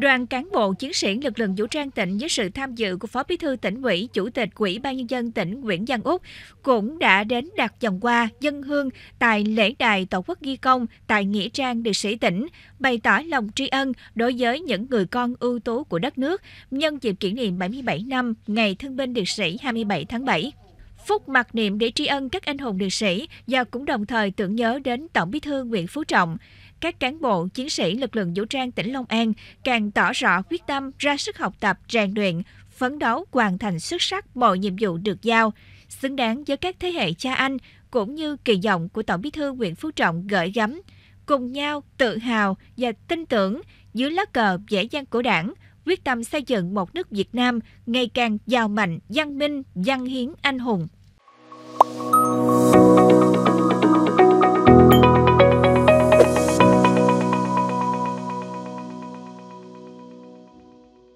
Đoàn cán bộ chiến sĩ lực lượng vũ trang tỉnh với sự tham dự của Phó Bí thư tỉnh ủy, Chủ tịch Ủy ban nhân dân tỉnh Nguyễn Văn Úc cũng đã đến đặt vòng hoa dân hương tại lễ đài Tổ quốc ghi công tại nghĩa trang liệt sĩ tỉnh, bày tỏ lòng tri ân đối với những người con ưu tú của đất nước nhân dịp kỷ niệm 77 năm Ngày Thương binh Liệt sĩ 27 tháng 7 phút mặc niệm để tri ân các anh hùng liệt sĩ và cũng đồng thời tưởng nhớ đến Tổng Bí thư Nguyễn Phú Trọng các cán bộ, chiến sĩ lực lượng vũ trang tỉnh Long An càng tỏ rõ quyết tâm ra sức học tập, rèn luyện, phấn đấu hoàn thành xuất sắc mọi nhiệm vụ được giao, xứng đáng với các thế hệ cha anh cũng như kỳ vọng của Tổng Bí thư Nguyễn Phú Trọng gửi gắm, cùng nhau tự hào và tin tưởng dưới lá cờ vẻ vang của Đảng, quyết tâm xây dựng một nước Việt Nam ngày càng giàu mạnh, văn minh, văn hiến anh hùng.